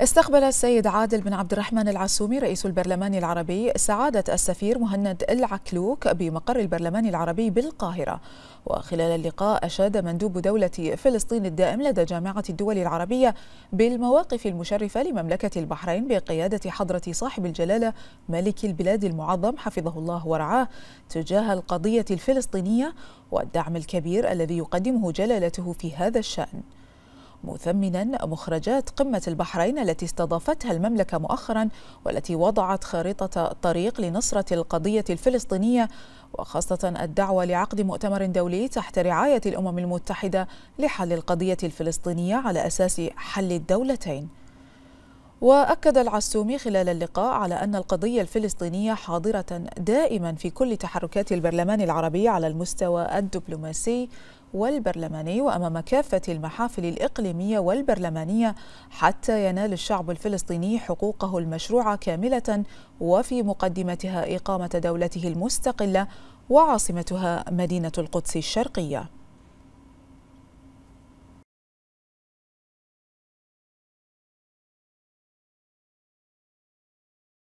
استقبل السيد عادل بن عبد الرحمن العسومي رئيس البرلمان العربي سعادة السفير مهند العكلوك بمقر البرلمان العربي بالقاهرة وخلال اللقاء أشاد مندوب دولة فلسطين الدائم لدى جامعة الدول العربية بالمواقف المشرفة لمملكة البحرين بقيادة حضرة صاحب الجلالة ملك البلاد المعظم حفظه الله ورعاه تجاه القضية الفلسطينية والدعم الكبير الذي يقدمه جلالته في هذا الشأن مثمنا مخرجات قمة البحرين التي استضافتها المملكة مؤخرا والتي وضعت خارطة طريق لنصرة القضية الفلسطينية وخاصة الدعوة لعقد مؤتمر دولي تحت رعاية الأمم المتحدة لحل القضية الفلسطينية على أساس حل الدولتين وأكد العسومي خلال اللقاء على أن القضية الفلسطينية حاضرة دائما في كل تحركات البرلمان العربي على المستوى الدبلوماسي والبرلماني وأمام كافة المحافل الإقليمية والبرلمانية حتى ينال الشعب الفلسطيني حقوقه المشروعة كاملة وفي مقدمتها إقامة دولته المستقلة وعاصمتها مدينة القدس الشرقية